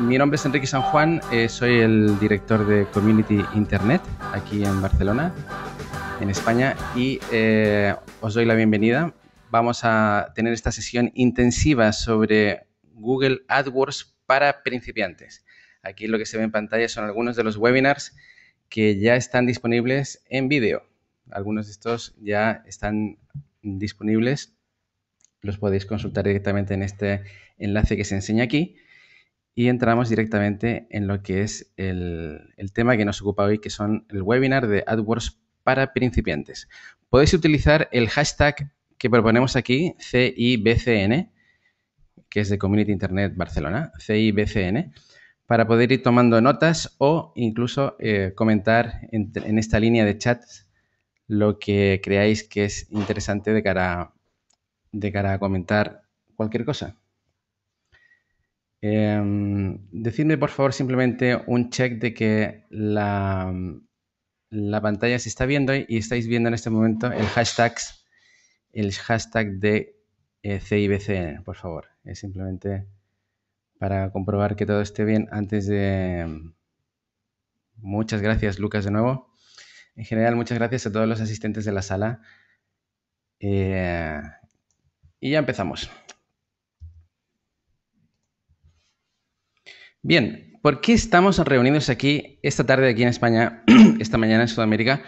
Mi nombre es Enrique San Juan, eh, soy el director de Community Internet aquí en Barcelona, en España, y eh, os doy la bienvenida. Vamos a tener esta sesión intensiva sobre Google AdWords para principiantes. Aquí lo que se ve en pantalla son algunos de los webinars que ya están disponibles en vídeo. Algunos de estos ya están disponibles. Los podéis consultar directamente en este enlace que se enseña aquí y entramos directamente en lo que es el, tema que nos ocupa hoy, que son el webinar de AdWords para principiantes. Podéis utilizar el hashtag que proponemos aquí, CIBCN, que es de Community Internet Barcelona, CIBCN, para poder ir tomando notas o incluso eh, comentar en, esta línea de chat lo que creáis que es interesante de cara, de cara a comentar cualquier cosa. Eh, decidme por favor simplemente un check de que la, la, pantalla se está viendo y estáis viendo en este momento el hashtag, el hashtag de eh, CIBCN, por favor. Es simplemente para comprobar que todo esté bien antes de... Em, muchas gracias, Lucas, de nuevo. En general, muchas gracias a todos los asistentes de la sala. Eh, y ya empezamos. Bien, ¿por qué estamos reunidos aquí esta tarde aquí en España, esta mañana en Sudamérica?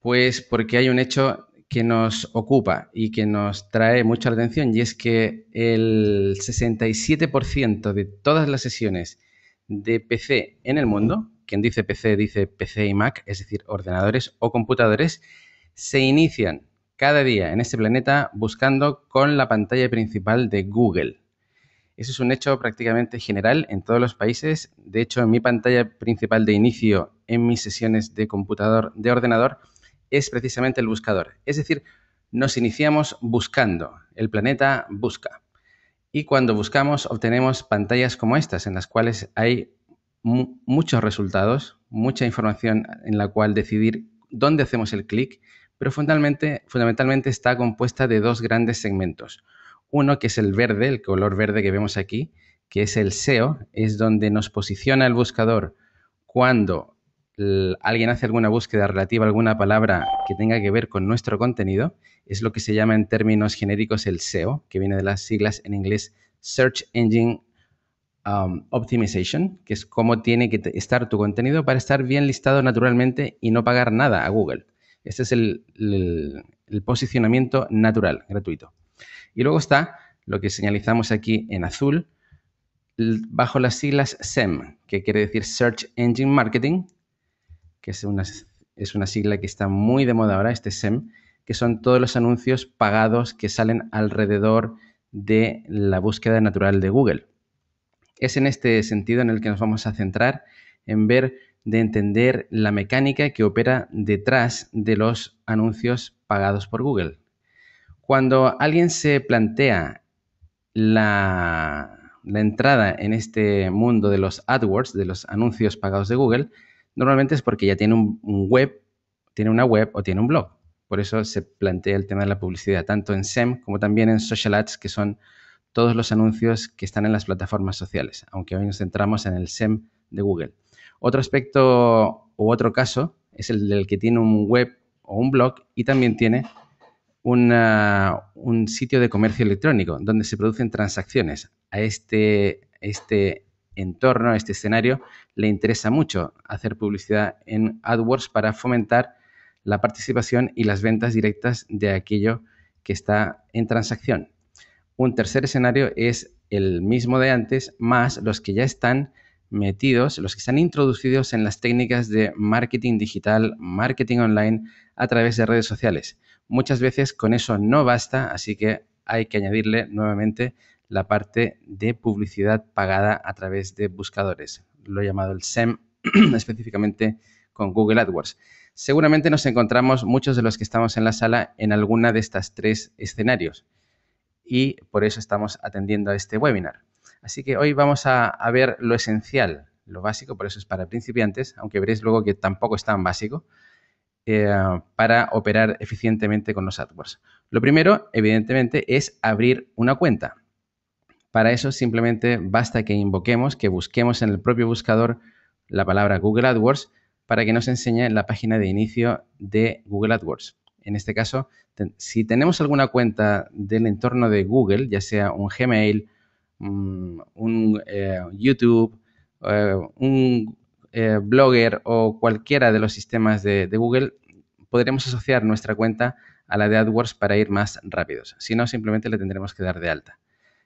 Pues porque hay un hecho que nos ocupa y que nos trae mucha atención y es que el 67% de todas las sesiones de PC en el mundo, quien dice PC dice PC y Mac, es decir, ordenadores o computadores, se inician cada día en este planeta buscando con la pantalla principal de Google. Eso es un hecho prácticamente general en todos los países. De hecho, en mi pantalla principal de inicio en mis sesiones de computador, de ordenador, es precisamente el buscador. Es decir, nos iniciamos buscando. El planeta busca. Y cuando buscamos obtenemos pantallas como estas, en las cuales hay muchos resultados, mucha información en la cual decidir dónde hacemos el clic, pero fundamentalmente, fundamentalmente está compuesta de dos grandes segmentos. Uno que es el verde, el color verde que vemos aquí, que es el SEO, es donde nos posiciona el buscador cuando alguien hace alguna búsqueda relativa a alguna palabra que tenga que ver con nuestro contenido, es lo que se llama en términos genéricos el SEO, que viene de las siglas en inglés Search Engine um, Optimization, que es cómo tiene que estar tu contenido para estar bien listado naturalmente y no pagar nada a Google. Este es el posicionamiento natural, gratuito. Y luego está lo que señalizamos aquí en azul, bajo las siglas SEM, que quiere decir Search Engine Marketing, que es una, es una sigla que está muy de moda ahora, este SEM, que son todos los anuncios pagados que salen alrededor de la búsqueda natural de Google. Es en este sentido en el que nos vamos a centrar en ver de entender la mecánica que opera detrás de los anuncios pagados por Google. Cuando alguien se plantea la, entrada en este mundo de los AdWords, de los anuncios pagados de Google, normalmente es porque ya tiene un, un web, tiene una web o tiene un blog. Por eso se plantea el tema de la publicidad, tanto en SEM como también en Social Ads, que son todos los anuncios que están en las plataformas sociales, aunque hoy nos centramos en el SEM de Google. Otro aspecto u otro caso es el del que tiene un web o un blog y también tiene un sitio de comercio electrónico donde se producen transacciones. A este, este entorno, a este escenario, le interesa mucho hacer publicidad en AdWords para fomentar la participación y las ventas directas de aquello que está en transacción. Un tercer escenario es el mismo de antes, más los que ya están metidos, los que están introducidos en las técnicas de marketing digital, marketing online a través de redes sociales. Muchas veces con eso no basta, así que hay que añadirle nuevamente la parte de publicidad pagada a través de buscadores. Lo he llamado el SEM específicamente con Google AdWords. Seguramente nos encontramos muchos de los que estamos en la sala en alguna de estas tres escenarios y por eso estamos atendiendo a este webinar. Así que hoy vamos a, a ver lo esencial, lo básico, por eso es para principiantes, aunque veréis luego que tampoco es tan básico, eh, para operar eficientemente con los AdWords. Lo primero, evidentemente, es abrir una cuenta. Para eso simplemente basta que invoquemos, que busquemos en el propio buscador la palabra Google AdWords para que nos enseñe la página de inicio de Google AdWords. En este caso, si tenemos alguna cuenta del entorno de Google, ya sea un Gmail, mm, un eh, YouTube, eh, un eh, blogger o cualquiera de los sistemas de, Google, podremos asociar nuestra cuenta a la de AdWords para ir más rápidos. Si no, simplemente le tendremos que dar de alta.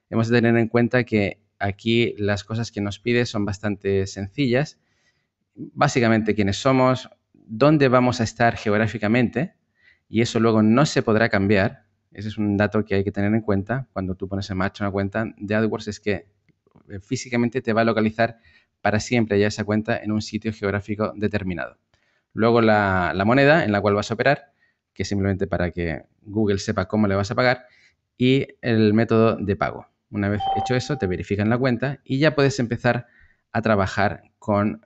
Hemos de tener en cuenta que aquí las cosas que nos pide son bastante sencillas. Básicamente quiénes somos, dónde vamos a estar geográficamente, y eso luego no se podrá cambiar. Ese es un dato que hay que tener en cuenta cuando tú pones en marcha una cuenta de AdWords, es que eh, físicamente te va a localizar para siempre ya esa cuenta en un sitio geográfico determinado. Luego la, moneda en la cual vas a operar, que es simplemente para que Google sepa cómo le vas a pagar, y el método de pago. Una vez hecho eso, te verifican la cuenta y ya puedes empezar a trabajar con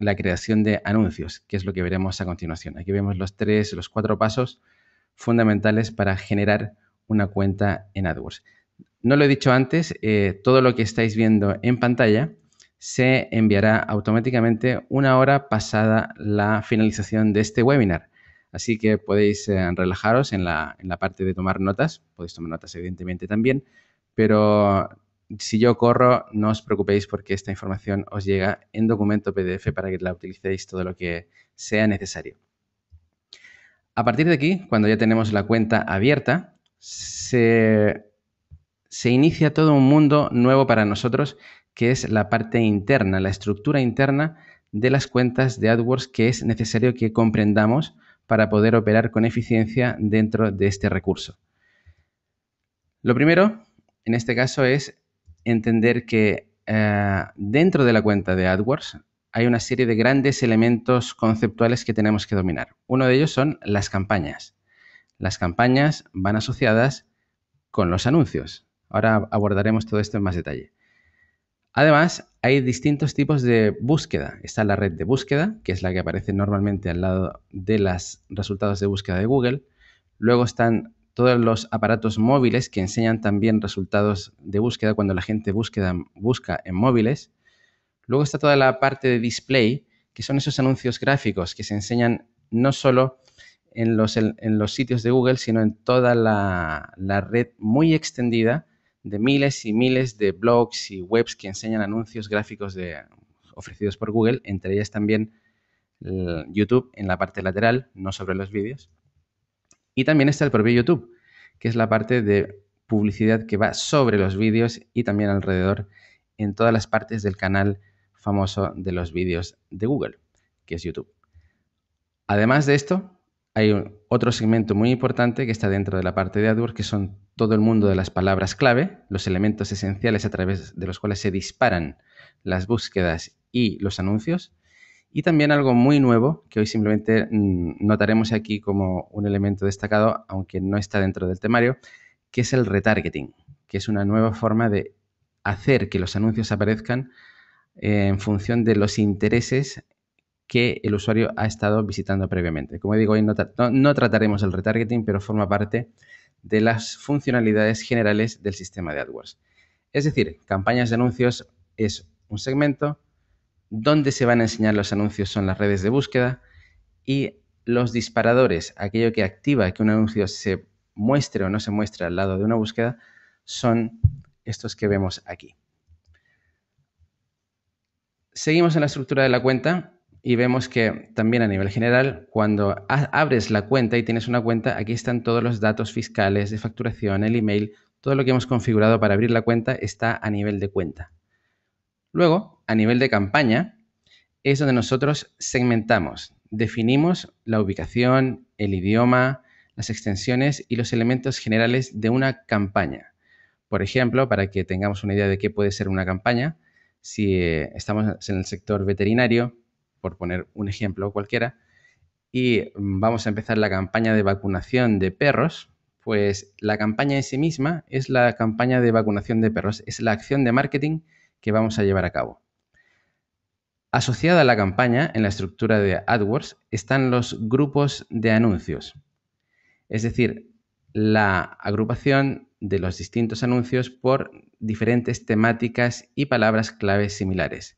la creación de anuncios, que es lo que veremos a continuación. Aquí vemos los tres, los cuatro pasos fundamentales para generar una cuenta en AdWords. No lo he dicho antes, eh, todo lo que estáis viendo en pantalla se enviará automáticamente una hora pasada la finalización de este webinar. Así que podéis eh, relajaros en la, parte de tomar notas, podéis tomar notas evidentemente también, pero si yo corro, no os preocupéis porque esta información os llega en documento PDF para que la utilicéis todo lo que sea necesario. A partir de aquí, cuando ya tenemos la cuenta abierta, se inicia todo un mundo nuevo para nosotros que es la parte interna, la estructura interna de las cuentas de AdWords que es necesario que comprendamos para poder operar con eficiencia dentro de este recurso. Lo primero, en este caso, es entender que eh, dentro de la cuenta de AdWords hay una serie de grandes elementos conceptuales que tenemos que dominar. Uno de ellos son las campañas. Las campañas van asociadas con los anuncios. Ahora abordaremos todo esto en más detalle. Además, hay distintos tipos de búsqueda. Está la red de búsqueda, que es la que aparece normalmente al lado de los resultados de búsqueda de Google. Luego están todos los aparatos móviles que enseñan también resultados de búsqueda cuando la gente busca en móviles. Luego está toda la parte de display, que son esos anuncios gráficos que se enseñan no solo en los, sitios de Google, sino en toda la red muy extendida de miles y miles de blogs y webs que enseñan anuncios gráficos de, ofrecidos por Google, entre ellas también YouTube en la parte lateral, no sobre los vídeos. Y también está el propio YouTube, que es la parte de publicidad que va sobre los vídeos y también alrededor en todas las partes del canal famoso de los vídeos de Google, que es YouTube. Además de esto, hay otro segmento muy importante que está dentro de la parte de AdWords, que son todo el mundo de las palabras clave, los elementos esenciales a través de los cuales se disparan las búsquedas y los anuncios. Y también algo muy nuevo que hoy simplemente mm, notaremos aquí como un elemento destacado, aunque no está dentro del temario, que es el retargeting, que es una nueva forma de hacer que los anuncios aparezcan eh, en función de los intereses que el usuario ha estado visitando previamente. Como digo, hoy no, trataremos el retargeting, pero forma parte de las funcionalidades generales del sistema de AdWords. Es decir, campañas de anuncios es un segmento, donde se van a enseñar los anuncios son las redes de búsqueda y los disparadores, aquello que activa que un anuncio se muestre o no se muestre al lado de una búsqueda, son estos que vemos aquí. Seguimos en la estructura de la cuenta y vemos que también a nivel general, cuando abres la cuenta y tienes una cuenta, aquí están todos los datos fiscales de facturación, el email, todo lo que hemos configurado para abrir la cuenta está a nivel de cuenta. Luego, a nivel de campaña, es donde nosotros segmentamos, definimos la ubicación, el idioma, las extensiones y los elementos generales de una campaña. Por ejemplo, para que tengamos una idea de qué puede ser una campaña, si eh, estamos en el sector veterinario, por poner un ejemplo cualquiera, y mm, vamos a empezar la campaña de vacunación de perros, pues la campaña en sí misma es la campaña de vacunación de perros, es la acción de marketing que vamos a llevar a cabo. Asociada a la campaña, en la estructura de AdWords, están los grupos de anuncios, es decir, la agrupación de los distintos anuncios por diferentes temáticas y palabras claves similares.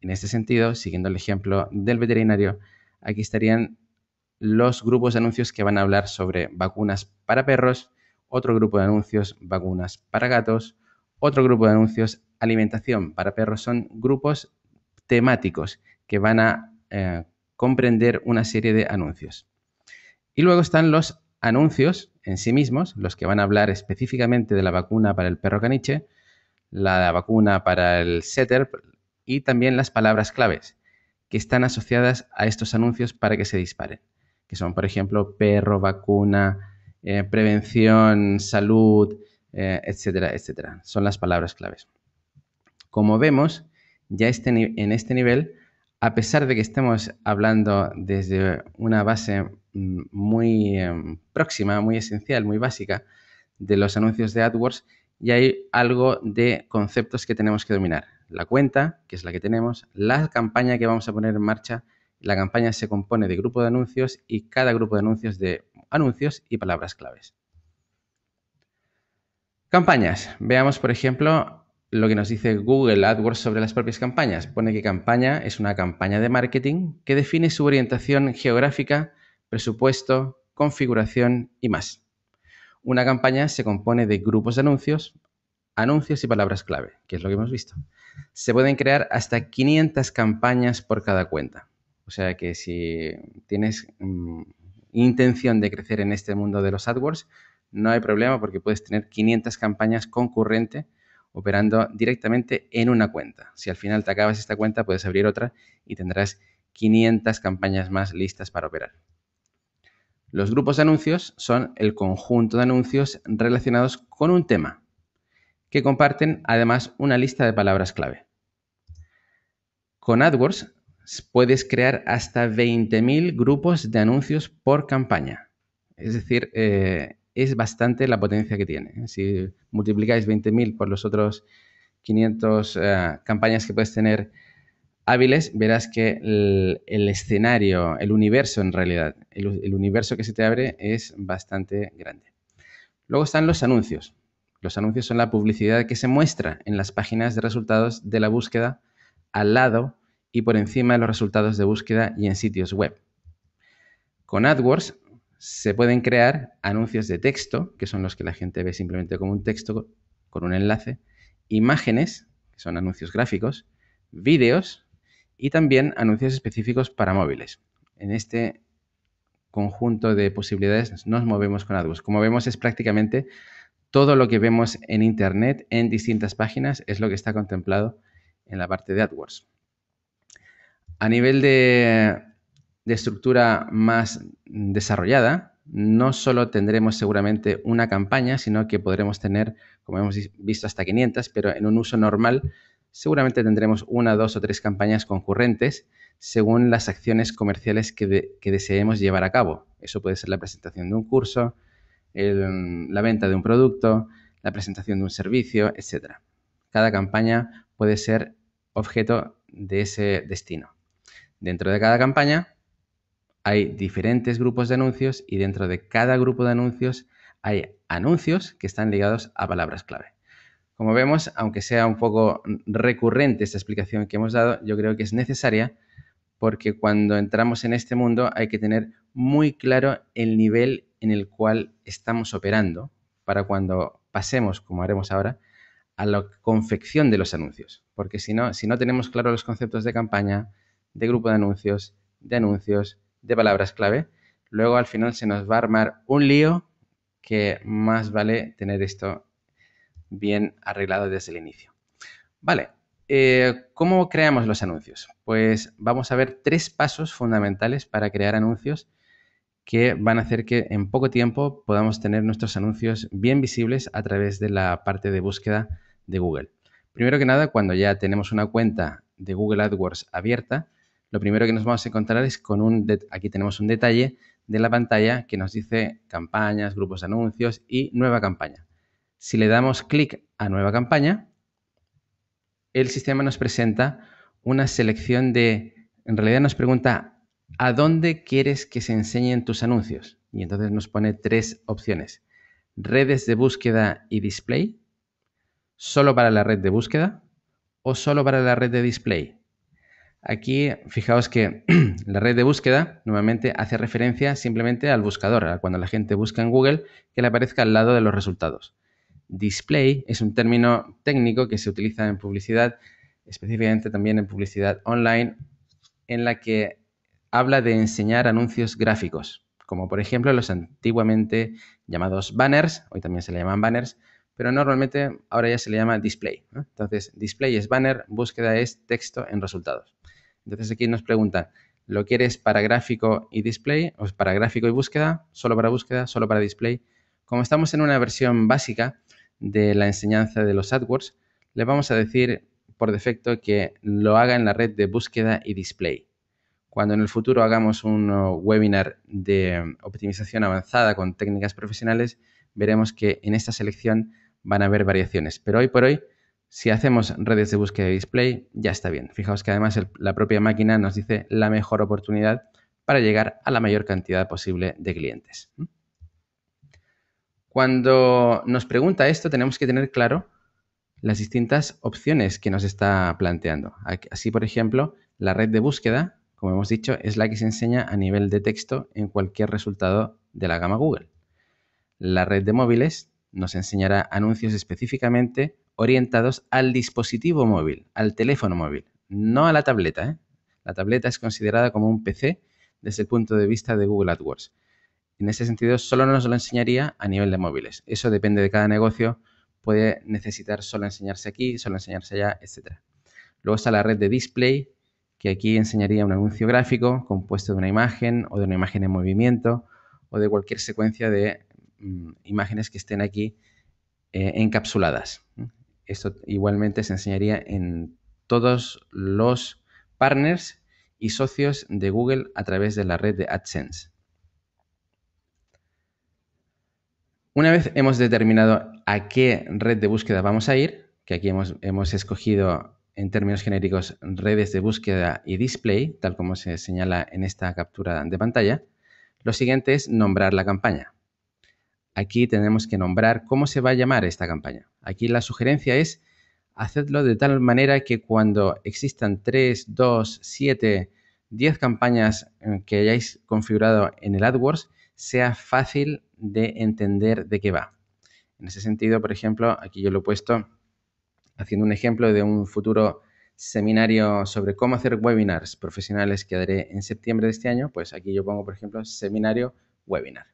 En este sentido, siguiendo el ejemplo del veterinario, aquí estarían los grupos de anuncios que van a hablar sobre vacunas para perros, otro grupo de anuncios vacunas para gatos, otro grupo de anuncios alimentación para perros. Son grupos temáticos que van a eh, comprender una serie de anuncios. Y luego están los anuncios en sí mismos, los que van a hablar específicamente de la vacuna para el perro caniche, la vacuna para el setter, y también las palabras claves que están asociadas a estos anuncios para que se disparen, que son, por ejemplo, perro, vacuna, eh, prevención, salud, eh, etcétera, etcétera. Son las palabras claves. Como vemos, ya este, en este nivel, a pesar de que estemos hablando desde una base mm, muy eh, próxima, muy esencial, muy básica de los anuncios de AdWords, ya hay algo de conceptos que tenemos que dominar la cuenta, que es la que tenemos, la campaña que vamos a poner en marcha. La campaña se compone de grupo de anuncios y cada grupo de anuncios de anuncios y palabras claves. Campañas. Veamos, por ejemplo, lo que nos dice Google AdWords sobre las propias campañas. Pone que campaña es una campaña de marketing que define su orientación geográfica, presupuesto, configuración y más. Una campaña se compone de grupos de anuncios, anuncios y palabras clave, que es lo que hemos visto. Se pueden crear hasta 500 campañas por cada cuenta. O sea que si tienes mm, intención de crecer en este mundo de los AdWords, no hay problema porque puedes tener 500 campañas concurrente operando directamente en una cuenta. Si al final te acabas esta cuenta, puedes abrir otra y tendrás 500 campañas más listas para operar. Los grupos de anuncios son el conjunto de anuncios relacionados con un tema que comparten además una lista de palabras clave. Con AdWords puedes crear hasta 20.000 grupos de anuncios por campaña. Es decir, eh, es bastante la potencia que tiene. Si multiplicáis 20.000 por los otros 500 eh, campañas que puedes tener hábiles, verás que el, escenario, el universo en realidad, el universo que se te abre es bastante grande. Luego están los anuncios. Los anuncios son la publicidad que se muestra en las páginas de resultados de la búsqueda al lado y por encima de los resultados de búsqueda y en sitios web. Con AdWords se pueden crear anuncios de texto, que son los que la gente ve simplemente como un texto con un enlace, imágenes, que son anuncios gráficos, vídeos y también anuncios específicos para móviles. En este conjunto de posibilidades nos movemos con AdWords. Como vemos es prácticamente todo lo que vemos en Internet, en distintas páginas, es lo que está contemplado en la parte de AdWords. A nivel de, estructura más desarrollada, no solo tendremos seguramente una campaña, sino que podremos tener, como hemos visto, hasta 500, pero en un uso normal seguramente tendremos una, dos o tres campañas concurrentes según las acciones comerciales que deseemos llevar a cabo. Eso puede ser la presentación de un curso, la venta de un producto, la presentación de un servicio, etc. Cada campaña puede ser objeto de ese destino. Dentro de cada campaña hay diferentes grupos de anuncios y dentro de cada grupo de anuncios hay anuncios que están ligados a palabras clave. Como vemos, aunque sea un poco recurrente esta explicación que hemos dado, yo creo que es necesaria porque cuando entramos en este mundo hay que tener muy claro el nivel en el cual estamos operando para cuando pasemos, como haremos ahora, a la confección de los anuncios. Porque si no, si no tenemos claro los conceptos de campaña, de grupo de anuncios, de anuncios, de palabras clave, luego al final se nos va a armar un lío que más vale tener esto bien arreglado desde el inicio. Vale, eh, ¿cómo creamos los anuncios? Pues vamos a ver tres pasos fundamentales para crear anuncios que van a hacer que en poco tiempo podamos tener nuestros anuncios bien visibles a través de la parte de búsqueda de Google. Primero que nada, cuando ya tenemos una cuenta de Google AdWords abierta, lo primero que nos vamos a encontrar es con un, aquí tenemos un detalle de la pantalla que nos dice campañas, grupos de anuncios y nueva campaña. Si le damos clic a nueva campaña, el sistema nos presenta una selección de, en realidad nos pregunta ¿a dónde quieres que se enseñen tus anuncios? Y entonces nos pone tres opciones. Redes de búsqueda y display, solo para la red de búsqueda o solo para la red de display. Aquí fijaos que la red de búsqueda nuevamente, hace referencia simplemente al buscador, a cuando la gente busca en Google que le aparezca al lado de los resultados. Display es un término técnico que se utiliza en publicidad, específicamente también en publicidad online, en la que habla de enseñar anuncios gráficos, como por ejemplo los antiguamente llamados banners, hoy también se le llaman banners, pero normalmente ahora ya se le llama display. Entonces, display es banner, búsqueda es texto en resultados. Entonces aquí nos pregunta ¿lo quieres para gráfico y display? ¿O para gráfico y búsqueda? ¿Solo para búsqueda? ¿Solo para display? Como estamos en una versión básica de la enseñanza de los AdWords, le vamos a decir por defecto que lo haga en la red de búsqueda y display. Cuando en el futuro hagamos un eh, webinar de eh, optimización avanzada con técnicas profesionales, veremos que en esta selección van a haber variaciones. Pero hoy por hoy, si hacemos redes de búsqueda de display, ya está bien. Fijaos que además la propia máquina nos dice la mejor oportunidad para llegar a la mayor cantidad posible de clientes. Cuando nos pregunta esto, tenemos que tener claro las distintas opciones que nos está planteando. Así, por ejemplo, la red de búsqueda como hemos dicho, es la que se enseña a nivel de texto en cualquier resultado de la gama Google. La red de móviles nos enseñará anuncios específicamente orientados al dispositivo móvil, al teléfono móvil, no a la tableta. ¿eh? La tableta es considerada como un PC desde el punto de vista de Google AdWords. En ese sentido, solo nos lo enseñaría a nivel de móviles. Eso depende de cada negocio. Puede necesitar solo enseñarse aquí, solo enseñarse allá, etc. Luego está la red de display, que aquí enseñaría un anuncio gráfico compuesto de una imagen o de una imagen en movimiento o de cualquier secuencia de mm, imágenes que estén aquí eh, encapsuladas. Esto igualmente se enseñaría en todos los partners y socios de Google a través de la red de AdSense. Una vez hemos determinado a qué red de búsqueda vamos a ir, que aquí hemos, hemos escogido en términos genéricos redes de búsqueda y display, tal como se señala en esta captura de pantalla, lo siguiente es nombrar la campaña. Aquí tenemos que nombrar cómo se va a llamar esta campaña. Aquí la sugerencia es hacerlo de tal manera que cuando existan 3, 2, 7, 10 campañas eh, que hayáis configurado en el AdWords, sea fácil de entender de qué va. En ese sentido, por ejemplo, aquí yo lo he puesto haciendo un ejemplo de un futuro seminario sobre cómo hacer webinars profesionales que daré en septiembre de este año, pues aquí yo pongo, por ejemplo, seminario webinar.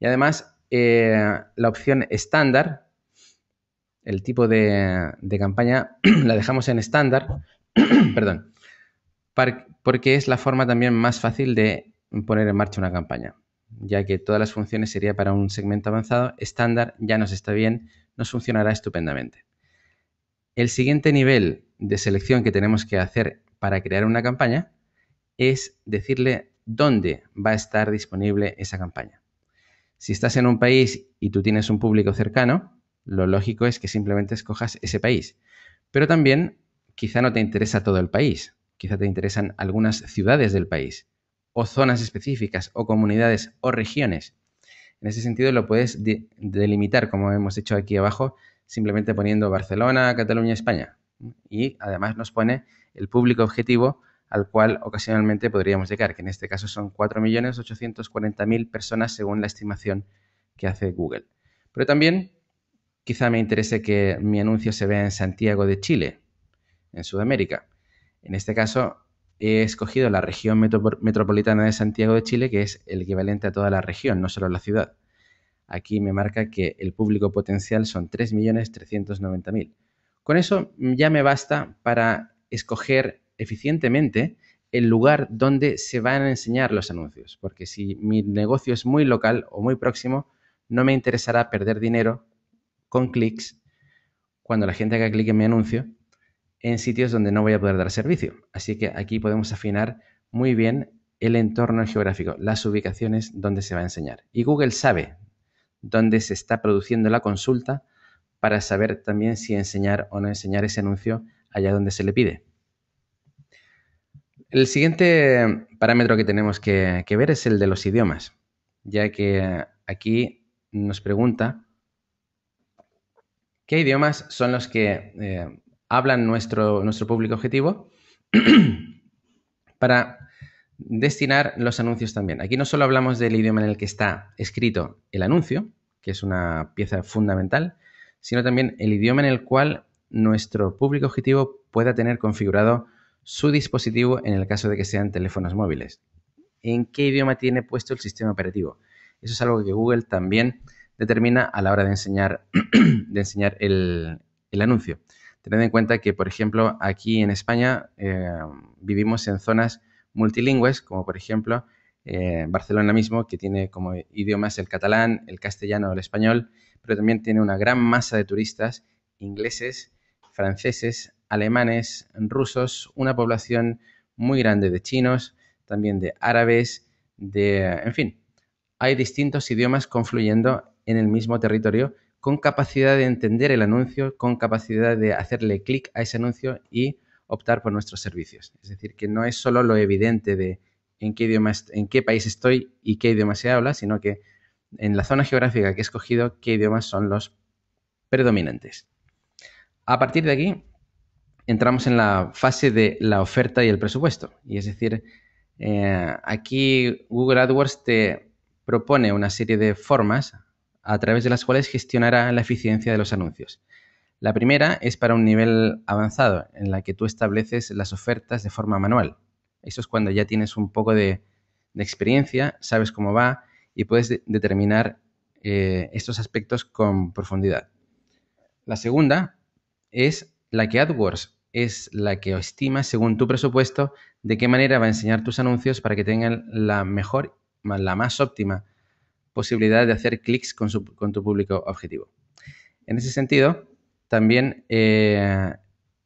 Y además, eh, la opción estándar, el tipo de, campaña, la dejamos en estándar, perdón, porque es la forma también más fácil de poner en marcha una campaña, ya que todas las funciones serían para un segmento avanzado, estándar ya nos está bien, nos funcionará estupendamente. El siguiente nivel de selección que tenemos que hacer para crear una campaña es decirle dónde va a estar disponible esa campaña. Si estás en un país y tú tienes un público cercano, lo lógico es que simplemente escojas ese país. Pero también quizá no te interesa todo el país, quizá te interesan algunas ciudades del país, o zonas específicas, o comunidades, o regiones. En ese sentido lo puedes delimitar, como hemos hecho aquí abajo, simplemente poniendo Barcelona, Cataluña, España. Y además nos pone el público objetivo al cual ocasionalmente podríamos llegar, que en este caso son 4.840.000 personas según la estimación que hace Google. Pero también quizá me interese que mi anuncio se vea en Santiago de Chile, en Sudamérica. En este caso he escogido la región metropolitana de Santiago de Chile, que es el equivalente a toda la región, no solo la ciudad. Aquí me marca que el público potencial son 3.390.000. Con eso mm, ya me basta para escoger eficientemente el lugar donde se van a enseñar los anuncios, porque si mi negocio es muy local o muy próximo, no me interesará perder dinero con clics cuando la gente haga clic en mi anuncio en sitios donde no voy a poder dar servicio. Así que aquí podemos afinar muy bien el entorno geográfico, las ubicaciones donde se va a enseñar. Y Google sabe dónde se está produciendo la consulta para saber también si enseñar o no enseñar ese anuncio allá donde se le pide. El siguiente parámetro que tenemos que, ver es el de los idiomas, ya que aquí nos pregunta qué idiomas son los que eh, hablan nuestro, nuestro público objetivo para destinar los anuncios también. Aquí no solo hablamos del idioma en el que está escrito el anuncio, que es una pieza fundamental, sino también el idioma en el cual nuestro público objetivo pueda tener configurado su dispositivo en el caso de que sean teléfonos móviles. ¿En qué idioma tiene puesto el sistema operativo? Eso es algo que Google también determina a la hora de enseñar, el, anuncio. Tened en cuenta que, por ejemplo, aquí en España eh, vivimos en zonas multilingües, como por ejemplo eh, Barcelona mismo, que tiene como idiomas el catalán, el castellano, el español, pero también tiene una gran masa de turistas ingleses, franceses, alemanes, rusos, una población muy grande de chinos, también de árabes, de... en fin, hay distintos idiomas confluyendo en el mismo territorio con capacidad de entender el anuncio, con capacidad de hacerle clic a ese anuncio y optar por nuestros servicios. Es decir, que no es solo lo evidente de en qué, idioma, en qué país estoy y qué idioma se habla, sino que en la zona geográfica que he escogido, qué idiomas son los predominantes. A partir de aquí, entramos en la fase de la oferta y el presupuesto. Y es decir, eh, aquí Google AdWords te propone una serie de formas a través de las cuales gestionará la eficiencia de los anuncios. La primera es para un nivel avanzado, en la que tú estableces las ofertas de forma manual. Eso es cuando ya tienes un poco de, experiencia, sabes cómo va y puedes determinar eh, estos aspectos con profundidad. La segunda es la que AdWords es la que estima, según tu presupuesto, de qué manera va a enseñar tus anuncios para que tengan la mejor, la más óptima posibilidad de hacer clics con, con, tu público objetivo. En ese sentido, también eh,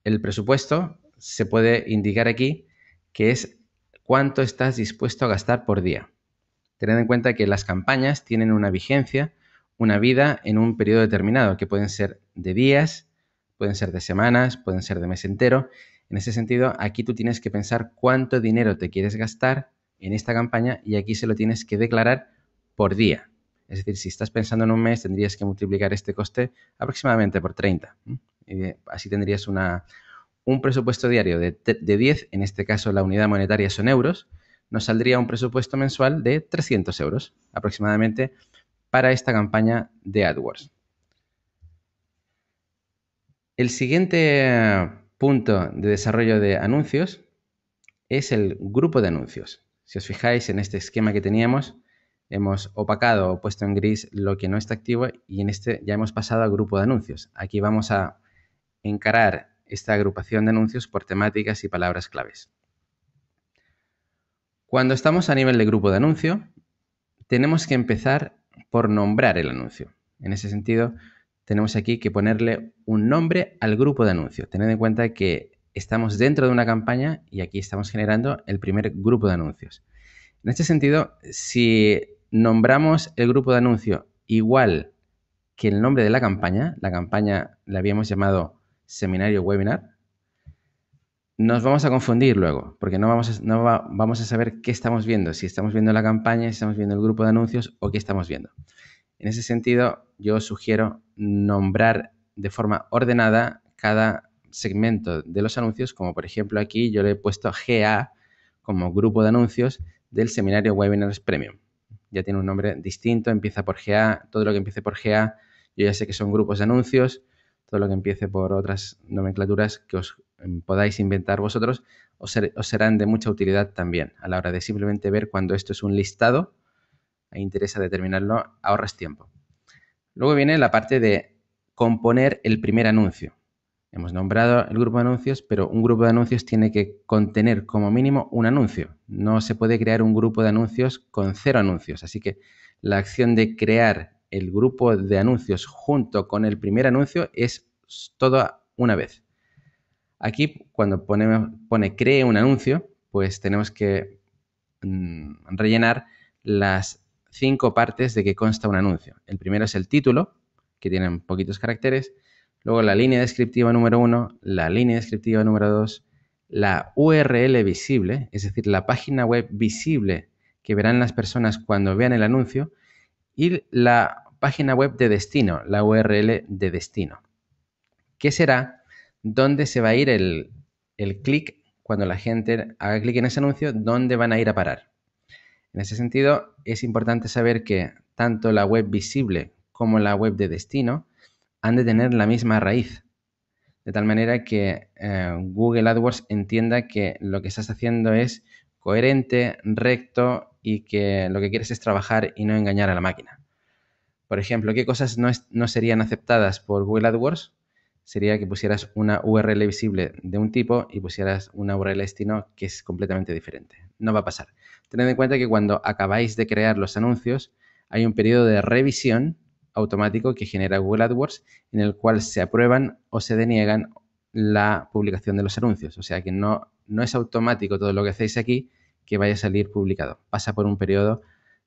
el presupuesto se puede indicar aquí que es cuánto estás dispuesto a gastar por día. Tened en cuenta que las campañas tienen una vigencia, una vida en un periodo determinado, que pueden ser de días, pueden ser de semanas, pueden ser de mes entero. En ese sentido, aquí tú tienes que pensar cuánto dinero te quieres gastar en esta campaña y aquí se lo tienes que declarar por día. Es decir, si estás pensando en un mes, tendrías que multiplicar este coste aproximadamente por 30. Y así tendrías un presupuesto diario de, de 10, en este caso la unidad monetaria son euros, nos saldría un presupuesto mensual de 300 euros aproximadamente para esta campaña de AdWords. El siguiente punto de desarrollo de anuncios es el grupo de anuncios. Si os fijáis en este esquema que teníamos, hemos opacado o puesto en gris lo que no está activo y en este ya hemos pasado al grupo de anuncios. Aquí vamos a encarar esta agrupación de anuncios por temáticas y palabras claves. Cuando estamos a nivel de grupo de anuncio, tenemos que empezar por nombrar el anuncio. En ese sentido, tenemos aquí que ponerle un nombre al grupo de anuncio. Tened en cuenta que estamos dentro de una campaña y aquí estamos generando el primer grupo de anuncios. En este sentido, si nombramos el grupo de anuncio igual que el nombre de la campaña. La campaña la habíamos llamado Seminario Webinar. Nos vamos a confundir luego, porque no vamos a, vamos a saber qué estamos viendo, si estamos viendo la campaña, si estamos viendo el grupo de anuncios o qué estamos viendo. En ese sentido, yo sugiero nombrar de forma ordenada cada segmento de los anuncios, como por ejemplo aquí yo le he puesto GA como grupo de anuncios del seminario Webinars Premium ya tiene un nombre distinto, empieza por GA, todo lo que empiece por GA, yo ya sé que son grupos de anuncios, todo lo que empiece por otras nomenclaturas que os em, podáis inventar vosotros, os, serán de mucha utilidad también a la hora de simplemente ver cuando esto es un listado e interesa determinarlo, ahorras tiempo. Luego viene la parte de componer el primer anuncio. Hemos nombrado el grupo de anuncios, pero un grupo de anuncios tiene que contener como mínimo un anuncio. No se puede crear un grupo de anuncios con cero anuncios. Así que la acción de crear el grupo de anuncios junto con el primer anuncio es toda una vez. Aquí cuando pone cree un anuncio, pues tenemos que mm, rellenar las cinco partes de que consta un anuncio. El primero es el título, que tienen poquitos caracteres. Luego la línea descriptiva número 1, la línea descriptiva número 2, la URL visible, es decir, la página web visible que verán las personas cuando vean el anuncio, y la página web de destino, la URL de destino, ¿Qué será dónde se va a ir el, el clic cuando la gente haga clic en ese anuncio, dónde van a ir a parar. En ese sentido, es importante saber que tanto la web visible como la web de destino han de tener la misma raíz. De tal manera que eh, Google AdWords entienda que lo que estás haciendo es coherente, recto y que lo que quieres es trabajar y no engañar a la máquina. Por ejemplo, ¿qué cosas no, serían aceptadas por Google AdWords? Sería que pusieras una URL visible de un tipo y pusieras una URL destino que es completamente diferente. No va a pasar. Tened en cuenta que cuando acabáis de crear los anuncios, hay un periodo de revisión automático que genera Google AdWords en el cual se aprueban o se deniegan la publicación de los anuncios. O sea que no, no es automático todo lo que hacéis aquí que vaya a salir publicado. Pasa por un periodo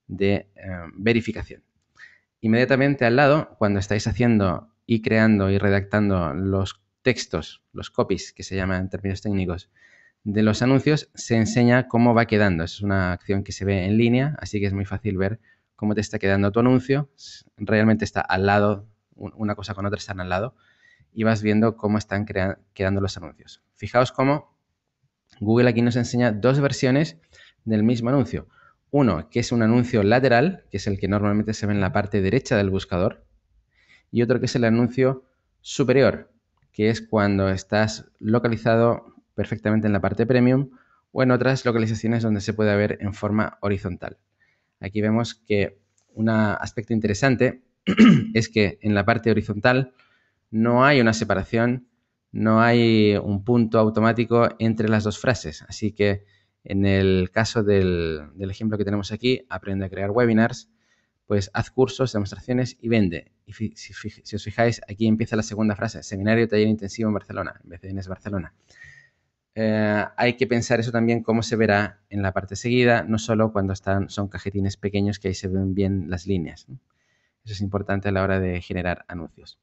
de eh, verificación. Inmediatamente al lado, cuando estáis haciendo y creando y redactando los textos, los copies, que se llaman en términos técnicos, de los anuncios, se enseña cómo va quedando. Es una acción que se ve en línea, así que es muy fácil ver cómo te está quedando tu anuncio. Realmente está al lado, una cosa con otra están al lado y vas viendo cómo están quedando los anuncios. Fijaos cómo Google aquí nos enseña dos versiones del mismo anuncio. Uno, que es un anuncio lateral, que es el que normalmente se ve en la parte derecha del buscador, y otro que es el anuncio superior, que es cuando estás localizado perfectamente en la parte premium o en otras localizaciones donde se puede ver en forma horizontal. Aquí vemos que un aspecto interesante es que en la parte horizontal no hay una separación, no hay un punto automático entre las dos frases. Así que en el caso del, ejemplo que tenemos aquí, aprende a crear webinars, pues haz cursos, demostraciones y vende. Y si, os fijáis, aquí empieza la segunda frase, seminario, taller intensivo en Barcelona, en vez de en Barcelona. Eh, hay que pensar eso también cómo se verá en la parte seguida, no solo cuando están, son cajetines pequeños que ahí se ven bien las líneas. Eso es importante a la hora de generar anuncios.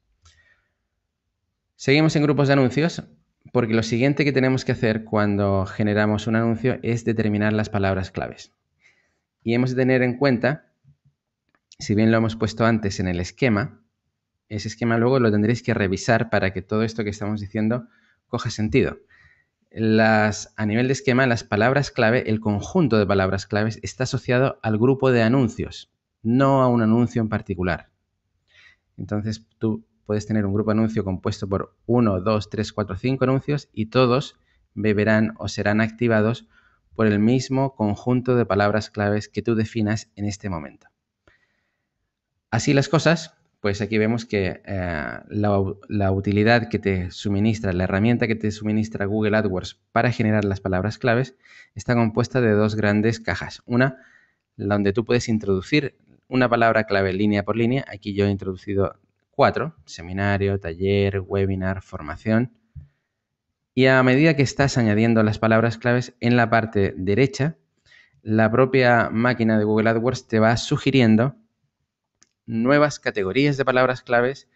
Seguimos en grupos de anuncios porque lo siguiente que tenemos que hacer cuando generamos un anuncio es determinar las palabras claves. Y hemos de tener en cuenta, si bien lo hemos puesto antes en el esquema, ese esquema luego lo tendréis que revisar para que todo esto que estamos diciendo coja sentido las, a nivel de esquema, las palabras clave, el conjunto de palabras claves está asociado al grupo de anuncios, no a un anuncio en particular. Entonces tú puedes tener un grupo de anuncio compuesto por 1, 2, 3, 4, 5 anuncios y todos beberán o serán activados por el mismo conjunto de palabras claves que tú definas en este momento. Así las cosas, pues aquí vemos que eh, la, la, utilidad que te suministra, la herramienta que te suministra Google AdWords para generar las palabras claves está compuesta de dos grandes cajas. Una, donde tú puedes introducir una palabra clave línea por línea. Aquí yo he introducido cuatro, seminario, taller, webinar, formación. Y a medida que estás añadiendo las palabras claves en la parte derecha, la propia máquina de Google AdWords te va sugiriendo nuevas categorías de palabras claves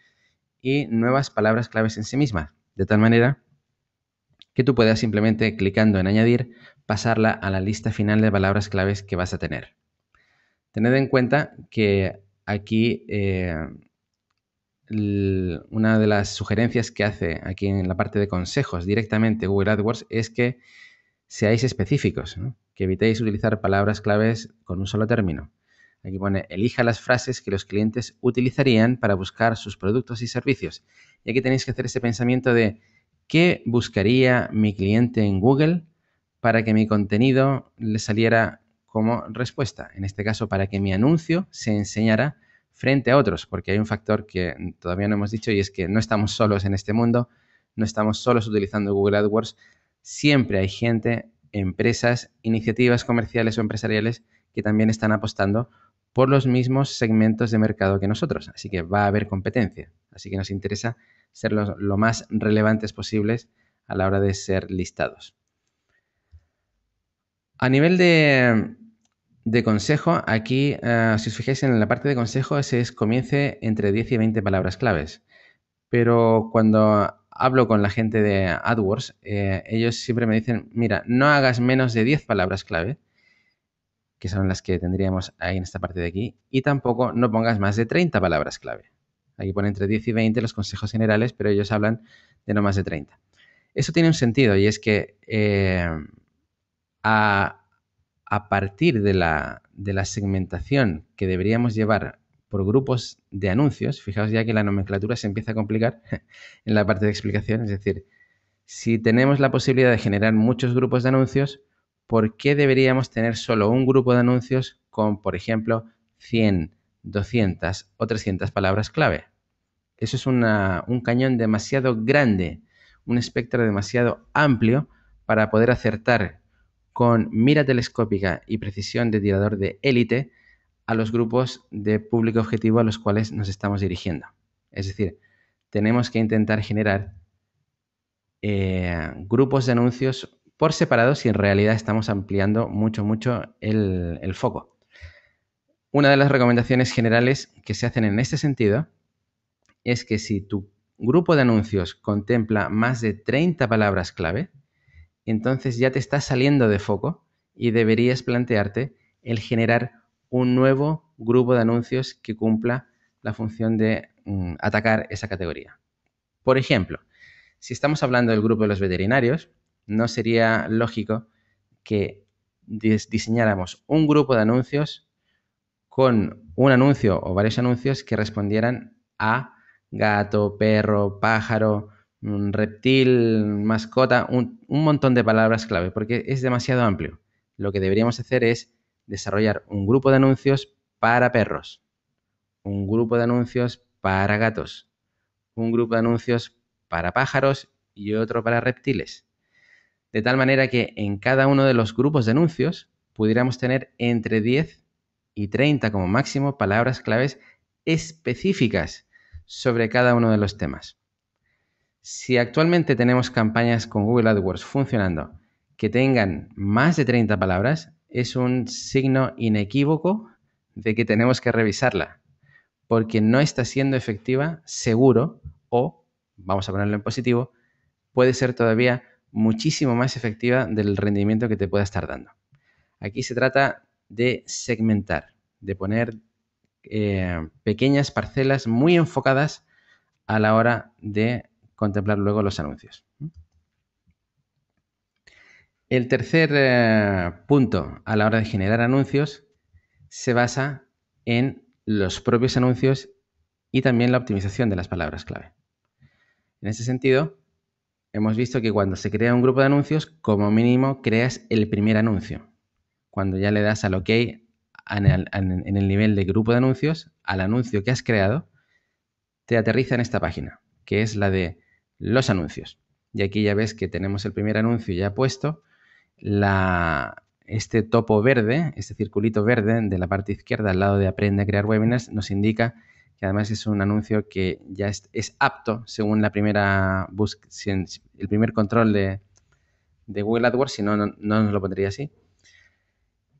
y nuevas palabras claves en sí mismas, de tal manera que tú puedas simplemente clicando en añadir pasarla a la lista final de palabras claves que vas a tener. Tened en cuenta que aquí eh, una de las sugerencias que hace aquí en la parte de consejos directamente Google AdWords es que seáis específicos, que evitéis utilizar palabras claves con un solo término. Aquí pone, elija las frases que los clientes utilizarían para buscar sus productos y servicios. Y aquí tenéis que hacer ese pensamiento de, ¿qué buscaría mi cliente en Google para que mi contenido le saliera como respuesta? En este caso, para que mi anuncio se enseñara frente a otros, porque hay un factor que todavía no hemos dicho y es que no estamos solos en este mundo, no estamos solos utilizando Google AdWords, siempre hay gente, empresas, iniciativas comerciales o empresariales que también están apostando por los mismos segmentos de mercado que nosotros. Así que va a haber competencia. Así que nos interesa ser lo más relevantes posibles a la hora de ser listados. A nivel de, consejo, aquí, eh, si os fijáis en la parte de consejo, es comience entre 10 y 20 palabras claves. Pero cuando hablo con la gente de AdWords, eh, ellos siempre me dicen, mira, no hagas menos de 10 palabras clave que son las que tendríamos ahí en esta parte de aquí, y tampoco no pongas más de 30 palabras clave. Aquí pone entre 10 y 20 los consejos generales, pero ellos hablan de no más de 30. Eso tiene un sentido y es que eh, a, partir de la, de la segmentación que deberíamos llevar por grupos de anuncios, fijaos ya que la nomenclatura se empieza a complicar en la parte de explicación, es decir, si tenemos la posibilidad de generar muchos grupos de anuncios, ¿por qué deberíamos tener solo un grupo de anuncios con, por ejemplo, 100, 200 o 300 palabras clave? Eso es un cañón demasiado grande, un espectro demasiado amplio para poder acertar con mira telescópica y precisión de tirador de élite a los grupos de público objetivo a los cuales nos estamos dirigiendo. Es decir, tenemos que intentar generar eh, grupos de anuncios por separado si en realidad estamos ampliando mucho, mucho el, foco. Una de las recomendaciones generales que se hacen en este sentido es que si tu grupo de anuncios contempla más de 30 palabras clave, entonces ya te está saliendo de foco y deberías plantearte el generar un nuevo grupo de anuncios que cumpla la función de mm, atacar esa categoría. Por ejemplo, si estamos hablando del grupo de los veterinarios, no sería lógico que diseñáramos un grupo de anuncios con un anuncio o varios anuncios que respondieran a gato, perro, pájaro, mm, reptil, mascota, un, montón de palabras clave, porque es demasiado amplio. Lo que deberíamos hacer es desarrollar un grupo de anuncios para perros, un grupo de anuncios para gatos, un grupo de anuncios para pájaros y otro para reptiles de tal manera que en cada uno de los grupos de anuncios pudiéramos tener entre 10 y 30 como máximo palabras claves específicas sobre cada uno de los temas. Si actualmente tenemos campañas con Google AdWords funcionando que tengan más de 30 palabras, es un signo inequívoco de que tenemos que revisarla, porque no está siendo efectiva, seguro, o, vamos a ponerlo en positivo, puede ser todavía muchísimo más efectiva del rendimiento que te pueda estar dando. Aquí se trata de segmentar, de poner eh, pequeñas parcelas muy enfocadas a la hora de contemplar luego los anuncios. El tercer eh, punto a la hora de generar anuncios se basa en los propios anuncios y también la optimización de las palabras clave. En ese sentido, hemos visto que cuando se crea un grupo de anuncios, como mínimo creas el primer anuncio. Cuando ya le das al OK en el, nivel de grupo de anuncios, al anuncio que has creado, te aterriza en esta página, que es la de los anuncios. Y aquí ya ves que tenemos el primer anuncio ya puesto, este topo verde, este circulito verde de la parte izquierda al lado de Aprende a crear webinars, nos indica que además es un anuncio que ya es, apto según la primera el primer control de, Google AdWords, si no, no, nos lo pondría así,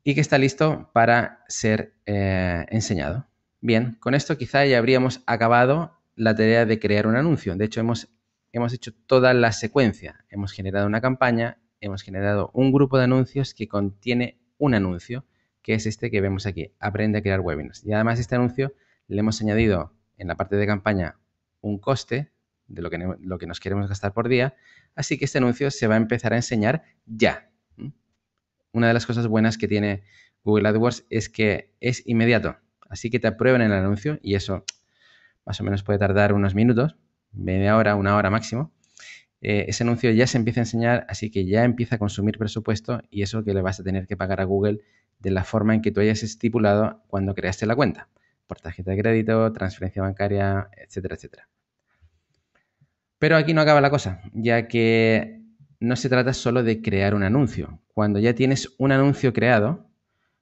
y que está listo para ser eh, enseñado. Bien, con esto quizá ya habríamos acabado la tarea de crear un anuncio. De hecho, hemos, hemos hecho toda la secuencia. Hemos generado una campaña, hemos generado un grupo de anuncios que contiene un anuncio, que es este que vemos aquí, Aprende a crear webinars. Y además este anuncio le hemos añadido en la parte de campaña un coste de lo que, lo que nos queremos gastar por día, así que este anuncio se va a empezar a enseñar ya. Una de las cosas buenas que tiene Google AdWords es que es inmediato, así que te aprueban el anuncio y eso más o menos puede tardar unos minutos, media hora, una hora máximo. Eh, ese anuncio ya se empieza a enseñar, así que ya empieza a consumir presupuesto y eso que le vas a tener que pagar a Google de la forma en que tú hayas estipulado cuando creaste la cuenta por tarjeta de crédito, transferencia bancaria, etcétera, etcétera. Pero aquí no acaba la cosa, ya que no se trata solo de crear un anuncio. Cuando ya tienes un anuncio creado,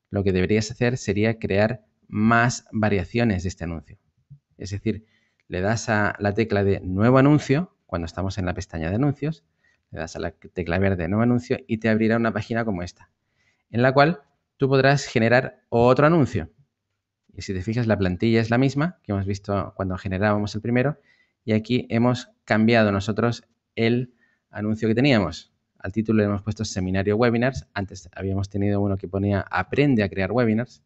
lo que deberías hacer sería crear más variaciones de este anuncio. Es decir, le das a la tecla de nuevo anuncio, cuando estamos en la pestaña de anuncios, le das a la tecla verde nuevo anuncio y te abrirá una página como esta, en la cual tú podrás generar otro anuncio. Y si te fijas, la plantilla es la misma que hemos visto cuando generábamos el primero. Y aquí hemos cambiado nosotros el anuncio que teníamos. Al título le hemos puesto seminario webinars. Antes habíamos tenido uno que ponía aprende a crear webinars.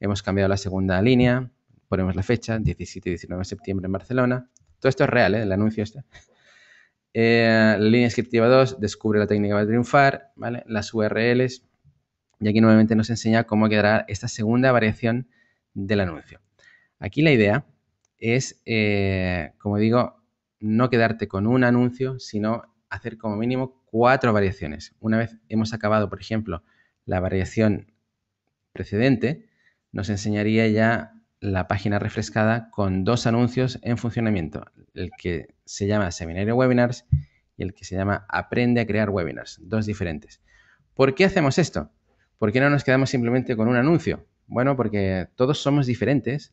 Hemos cambiado la segunda línea. Ponemos la fecha, 17 y 19 de septiembre en Barcelona. Todo esto es real, ¿eh? el anuncio este. Eh, la línea descriptiva 2, descubre la técnica para triunfar, ¿vale? Las URLs. Y aquí nuevamente nos enseña cómo quedará esta segunda variación del anuncio. Aquí la idea es, eh, como digo, no quedarte con un anuncio, sino hacer como mínimo cuatro variaciones. Una vez hemos acabado, por ejemplo, la variación precedente, nos enseñaría ya la página refrescada con dos anuncios en funcionamiento, el que se llama Seminario Webinars y el que se llama Aprende a crear webinars, dos diferentes. ¿Por qué hacemos esto? ¿Por qué no nos quedamos simplemente con un anuncio? Bueno, porque todos somos diferentes.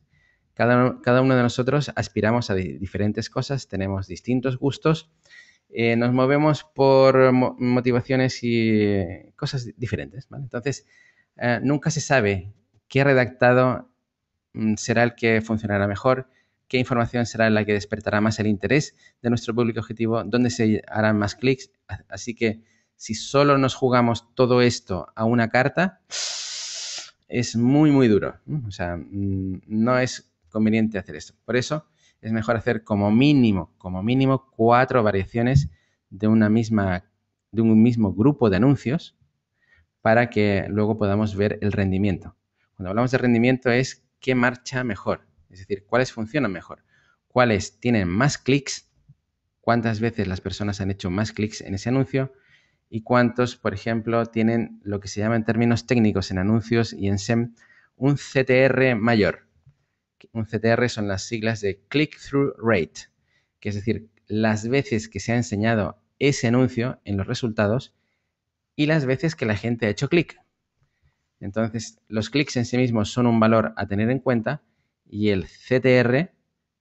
Cada, uno de nosotros aspiramos a diferentes cosas, tenemos distintos gustos, eh, nos movemos por motivaciones y cosas diferentes. Entonces, eh, nunca se sabe qué redactado mm, será el que funcionará mejor, qué información será la que despertará más el interés de nuestro público objetivo, dónde se harán más clics. Así que si solo nos jugamos todo esto a una carta, es muy, muy duro. O sea, mm, no es conveniente hacer esto. Por eso es mejor hacer como mínimo, como mínimo cuatro variaciones de una misma, de un mismo grupo de anuncios para que luego podamos ver el rendimiento. Cuando hablamos de rendimiento es qué marcha mejor, es decir, cuáles funcionan mejor, cuáles tienen más clics, cuántas veces las personas han hecho más clics en ese anuncio, y cuántos, por ejemplo, tienen lo que se llama en términos técnicos en anuncios y en SEM un CTR mayor. Un CTR son las siglas de click-through rate, que es decir, las veces que se ha enseñado ese anuncio en los resultados y las veces que la gente ha hecho clic. Entonces, los clics en sí mismos son un valor a tener en cuenta y el CTR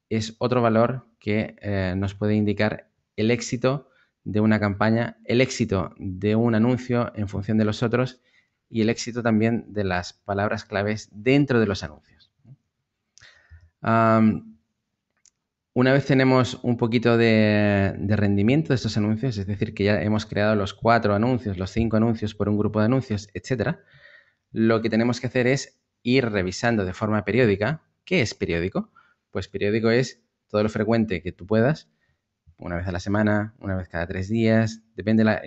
es otro valor que eh, nos puede indicar el éxito de una campaña, el éxito de un anuncio en función de los otros y el éxito también de las palabras claves dentro de los anuncios. una vez tenemos un poquito de, de, rendimiento de estos anuncios, es decir, que ya hemos creado los cuatro anuncios, los cinco anuncios por un grupo de anuncios, etc., lo que tenemos que hacer es ir revisando de forma periódica. ¿Qué es periódico? Pues periódico es todo lo frecuente que tú puedas, una vez a la semana, una vez cada tres días, depende la,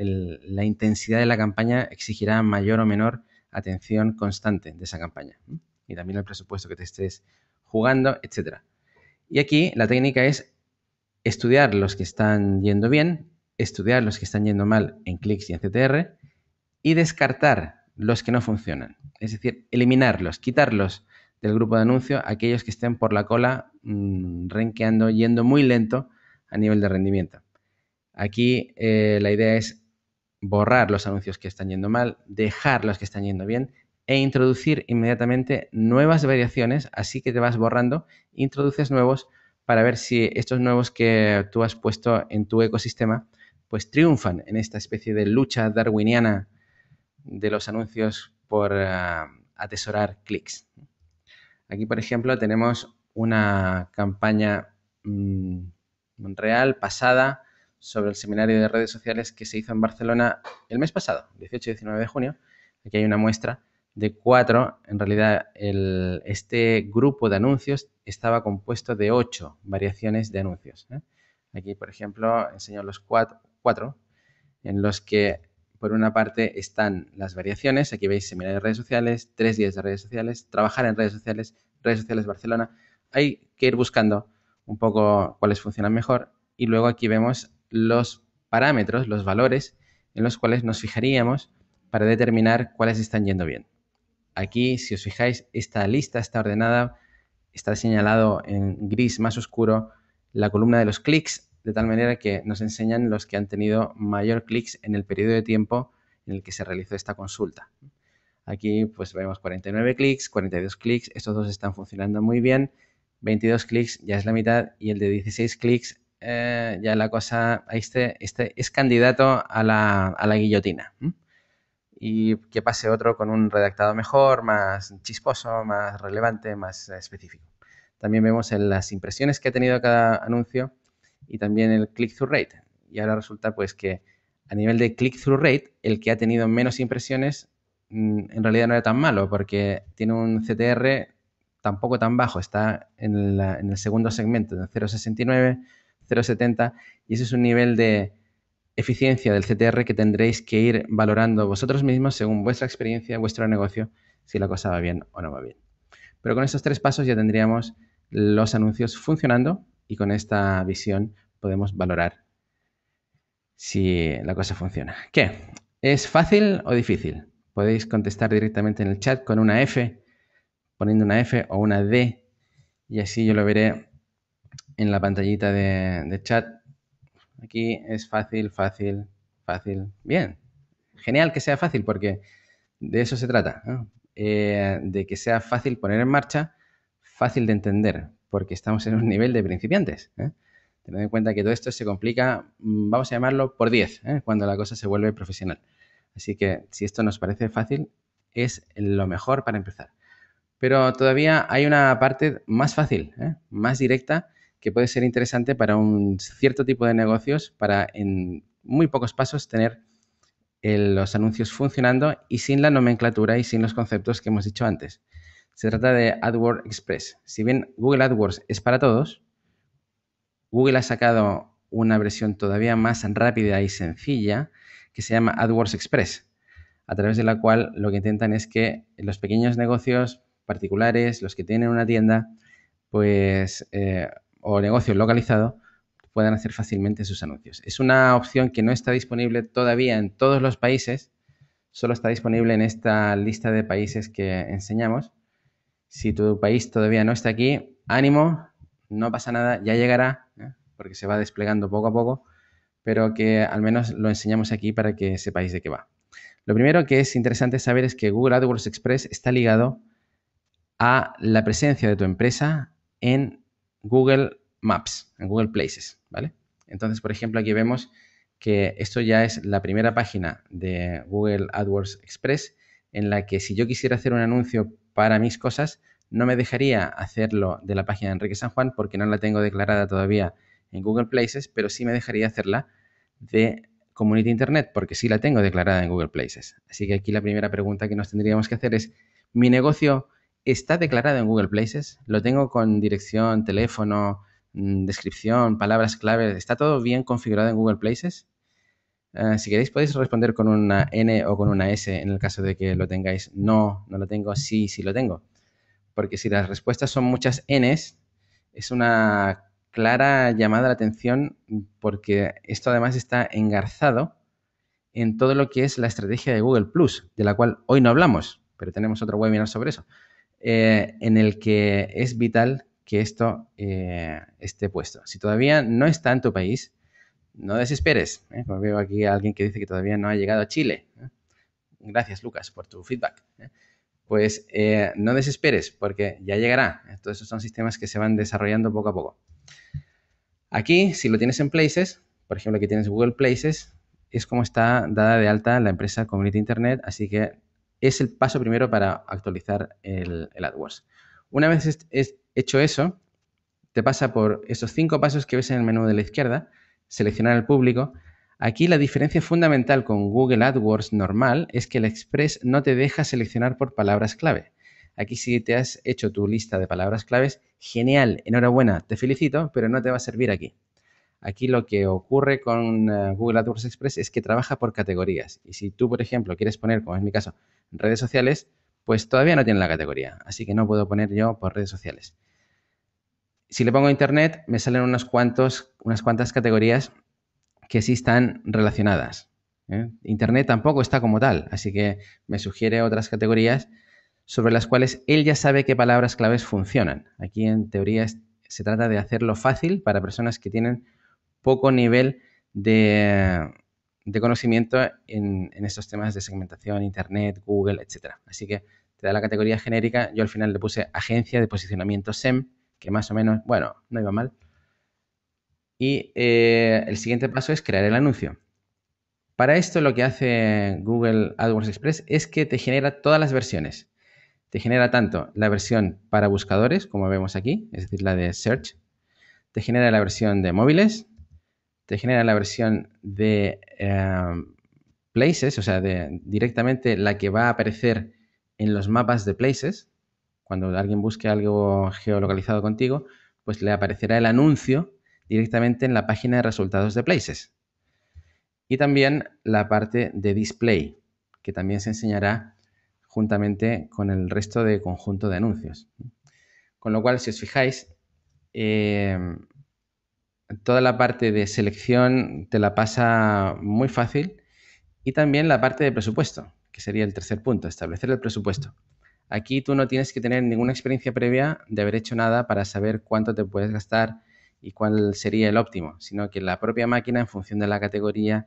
intensidad de la campaña, exigirá mayor o menor atención constante de esa campaña y también el presupuesto que te estés jugando, etc. Y aquí la técnica es estudiar los que están yendo bien, estudiar los que están yendo mal en clics y en CTR y descartar los que no funcionan. Es decir, eliminarlos, quitarlos del grupo de anuncio, aquellos que estén por la cola, mm, renqueando, yendo muy lento a nivel de rendimiento. Aquí eh, la idea es borrar los anuncios que están yendo mal, dejar los que están yendo bien e introducir inmediatamente nuevas variaciones, así que te vas borrando, introduces nuevos para ver si estos nuevos que tú has puesto en tu ecosistema pues triunfan en esta especie de lucha darwiniana de los anuncios por ah, atesorar clics. Aquí, por ejemplo, tenemos una campaña mm, Monreal pasada sobre el seminario de redes sociales que se hizo en Barcelona el mes pasado, 18 y 19 de junio. Aquí hay una muestra de cuatro. En realidad, este grupo de anuncios estaba compuesto de ocho variaciones de anuncios. ¿eh? Aquí, por ejemplo, enseño los cuatro, cuatro, en los que, por una parte, están las variaciones. Aquí veis seminario de redes sociales, tres días de redes sociales, trabajar en redes sociales, redes sociales Barcelona. Hay que ir buscando un poco cuáles funcionan mejor. Y luego aquí vemos los parámetros, los valores en los cuales nos fijaríamos para determinar cuáles están yendo bien. Aquí, si os fijáis, esta lista está ordenada, está señalado en gris más oscuro la columna de los clics, de tal manera que nos enseñan los que han tenido mayor clics en el periodo de tiempo en el que se realizó esta consulta. Aquí pues vemos 49 clics, 42 clics, estos dos están funcionando muy bien 22 clics ya es la mitad y el de 16 clics eh, ya la cosa, este, este es candidato a la, guillotina. Y que pase otro con un redactado mejor, más chisposo, más relevante, más específico. También vemos en las impresiones que ha tenido cada anuncio y también el click-through rate. Y ahora resulta pues que a nivel de click-through rate, el que ha tenido menos impresiones mm, en realidad no era tan malo porque tiene un CTR tampoco tan bajo, está en, el segundo segmento, de 0,69, 0,70, y ese es un nivel de eficiencia del CTR que tendréis que ir valorando vosotros mismos según vuestra experiencia, vuestro negocio, si la cosa va bien o no va bien. Pero con estos tres pasos ya tendríamos los anuncios funcionando y con esta visión podemos valorar si la cosa funciona. ¿Qué? ¿Es fácil o difícil? Podéis contestar directamente en el chat con una F poniendo una F o una D y así yo lo veré en la pantallita de, chat. Aquí es fácil, fácil, fácil. Bien, genial que sea fácil porque de eso se trata, eh, de que sea fácil poner en marcha, fácil de entender, porque estamos en un nivel de principiantes. ¿eh? Tened en cuenta que todo esto se complica, mm, vamos a llamarlo por 10, ¿eh? cuando la cosa se vuelve profesional. Así que si esto nos parece fácil, es lo mejor para empezar pero todavía hay una parte más fácil, ¿eh? más directa, que puede ser interesante para un cierto tipo de negocios, para en muy pocos pasos tener eh, los anuncios funcionando y sin la nomenclatura y sin los conceptos que hemos dicho antes. Se trata de AdWords Express. Si bien Google AdWords es para todos, Google ha sacado una versión todavía más rápida y sencilla que se llama AdWords Express, a través de la cual lo que intentan es que los pequeños negocios particulares, los que tienen una tienda, pues, eh, o negocio localizado, puedan hacer fácilmente sus anuncios. Es una opción que no está disponible todavía en todos los países, solo está disponible en esta lista de países que enseñamos. Si tu país todavía no está aquí, ánimo, no pasa nada, ya llegará, ¿eh? porque se va desplegando poco a poco, pero que al menos lo enseñamos aquí para que sepáis de qué va. Lo primero que es interesante saber es que Google AdWords Express está ligado a la presencia de tu empresa en Google Maps, en Google Places, ¿vale? Entonces, por ejemplo, aquí vemos que esto ya es la primera página de Google AdWords Express en la que si yo quisiera hacer un anuncio para mis cosas, no me dejaría hacerlo de la página de Enrique San Juan porque no la tengo declarada todavía en Google Places, pero sí me dejaría hacerla de Community Internet porque sí la tengo declarada en Google Places. Así que aquí la primera pregunta que nos tendríamos que hacer es, ¿mi negocio está declarado en Google Places, lo tengo con dirección, teléfono, mm, descripción, palabras clave, está todo bien configurado en Google Places. Eh, si queréis podéis responder con una N o con una S en el caso de que lo tengáis. No, no lo tengo, sí, sí lo tengo. Porque si las respuestas son muchas Ns, es una clara llamada a la atención porque esto además está engarzado en todo lo que es la estrategia de Google Plus, de la cual hoy no hablamos, pero tenemos otro webinar sobre eso. Eh, en el que es vital que esto eh, esté puesto. Si todavía no está en tu país, no desesperes. ¿eh? veo aquí a alguien que dice que todavía no ha llegado a Chile. Gracias, Lucas, por tu feedback. Pues no desesperes, porque ya llegará. Todos esos son sistemas que se van desarrollando poco a poco. Aquí, si lo tienes en Places, por ejemplo, aquí tienes Google Places, es como está dada de alta la empresa Community Internet, así que es el paso primero para actualizar el, AdWords. Una vez hecho eso, te pasa por esos cinco pasos que ves en el menú de la izquierda, seleccionar el público. Aquí la diferencia fundamental con Google AdWords normal es que el Express no te deja seleccionar por palabras clave. Aquí si te has hecho tu lista de palabras claves, genial, enhorabuena, te felicito, pero no te va a servir aquí. Aquí lo que ocurre con eh, Google AdWords Express es que trabaja por categorías. Y si tú, por ejemplo, quieres poner, como es mi caso, redes sociales, pues todavía no tiene la categoría. Así que no puedo poner yo por redes sociales. Si le pongo internet, me salen unos cuantos, unas cuantas categorías que sí están relacionadas. ¿eh? Internet tampoco está como tal, así que me sugiere otras categorías sobre las cuales él ya sabe qué palabras claves funcionan. Aquí en teoría se trata de hacerlo fácil para personas que tienen poco nivel de, conocimiento en, estos temas de segmentación, Internet, Google, etc. Así que te da la categoría genérica. Yo al final le puse agencia de posicionamiento SEM, que más o menos, bueno, no iba mal. Y eh, el siguiente paso es crear el anuncio. Para esto lo que hace Google AdWords Express es que te genera todas las versiones. Te genera tanto la versión para buscadores, como vemos aquí, es decir, la de Search. Te genera la versión de móviles, te genera la versión de em, places, o sea, directamente la que va a aparecer en los mapas de places. Cuando alguien busque algo geolocalizado contigo, pues le aparecerá el anuncio directamente en la página de resultados de places. Y también la parte de display, que también se enseñará juntamente con el resto de conjunto de anuncios. Con lo cual, si os fijáis, em, toda la parte de selección te la pasa muy fácil y también la parte de presupuesto, que sería el tercer punto, establecer el presupuesto. Aquí tú no tienes que tener ninguna experiencia previa de haber hecho nada para saber cuánto te puedes gastar y cuál sería el óptimo, sino que la propia máquina, en función de la categoría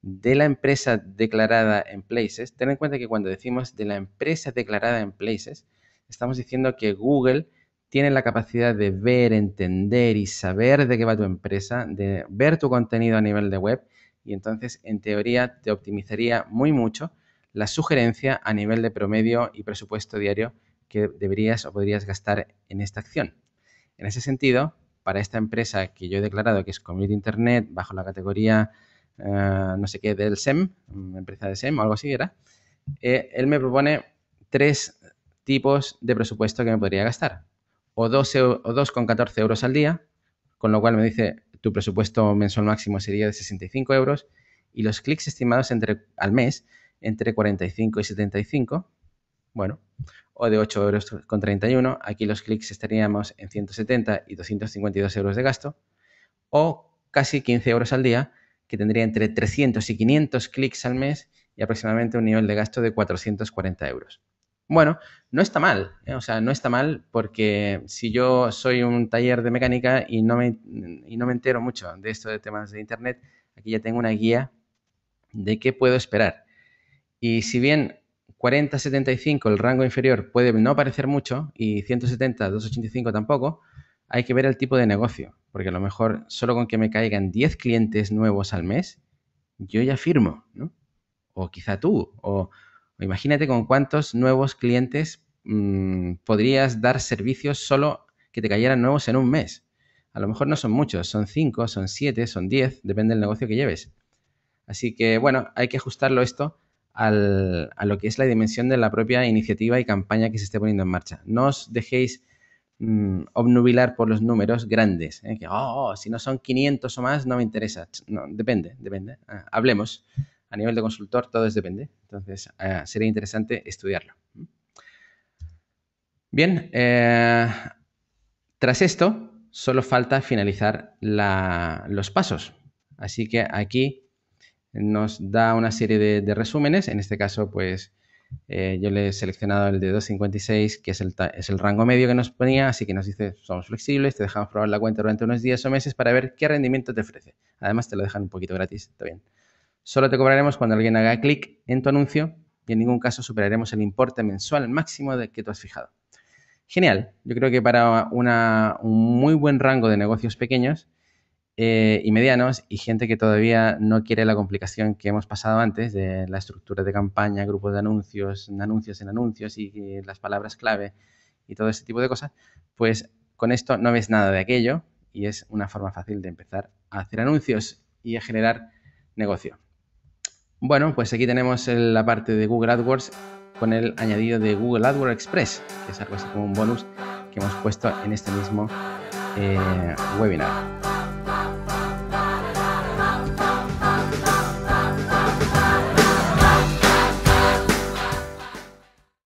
de la empresa declarada en Places, ten en cuenta que cuando decimos de la empresa declarada en Places, estamos diciendo que Google tiene la capacidad de ver, entender y saber de qué va tu empresa, de ver tu contenido a nivel de web y entonces en teoría te optimizaría muy mucho la sugerencia a nivel de promedio y presupuesto diario que deberías o podrías gastar en esta acción. En ese sentido, para esta empresa que yo he declarado que es Community Internet bajo la categoría eh, no sé qué del SEM, mm, empresa de SEM o algo así era, eh, él me propone tres tipos de presupuesto que me podría gastar o 2,14 o euros al día, con lo cual me dice tu presupuesto mensual máximo sería de 65 euros y los clics estimados entre, al mes entre 45 y 75, bueno, o de 8 euros con 31, aquí los clics estaríamos en 170 y 252 euros de gasto, o casi 15 euros al día, que tendría entre 300 y 500 clics al mes y aproximadamente un nivel de gasto de 440 euros. Bueno, no está mal, ¿eh? o sea, no está mal porque si yo soy un taller de mecánica y no me, y no me entero mucho de esto de temas de Internet, aquí ya tengo una guía de qué puedo esperar. Y si bien 40-75, el rango inferior, puede no parecer mucho y 170-285 tampoco, hay que ver el tipo de negocio, porque a lo mejor solo con que me caigan 10 clientes nuevos al mes, yo ya firmo, ¿no? O quizá tú, o, Imagínate con cuántos nuevos clientes mm, podrías dar servicios solo que te cayeran nuevos en un mes. A lo mejor no son muchos, son 5, son 7, son 10, depende del negocio que lleves. Así que bueno, hay que ajustarlo esto a lo que es la dimensión de la propia iniciativa y campaña que se esté poniendo en marcha. No os dejéis mm, obnubilar por los números grandes. ¿eh? Que, oh, oh, si no son 500 o más, no me interesa. depende, depende. Ah, hablemos, a nivel de consultor todo es depende. Entonces, ah, sería interesante estudiarlo. Bien, eh, tras esto, solo falta finalizar los pasos. Así que aquí nos da una serie de, resúmenes. En este caso, pues eh, yo le he seleccionado el de 256, que es el, es el rango medio que nos ponía, así que nos dice, somos flexibles, te dejamos probar la cuenta durante unos días o meses para ver qué rendimiento te ofrece. Además, te lo dejan un poquito gratis, está bien. Solo te cobraremos cuando alguien haga clic en tu anuncio y en ningún caso superaremos el importe mensual máximo de que tú has fijado. Genial, yo creo que para un muy buen rango de negocios pequeños eh, y medianos y gente que todavía no quiere la complicación que hemos pasado antes de la estructura de campaña, grupos de anuncios, anuncios en anuncios y, y las palabras clave y todo ese tipo de cosas, pues con esto no ves nada de aquello y es una forma fácil de empezar a hacer anuncios y a generar negocio. Bueno, pues aquí tenemos la parte de Google AdWords con el añadido de Google AdWords Express, que es algo así como un bonus que hemos puesto en este mismo eh, webinar.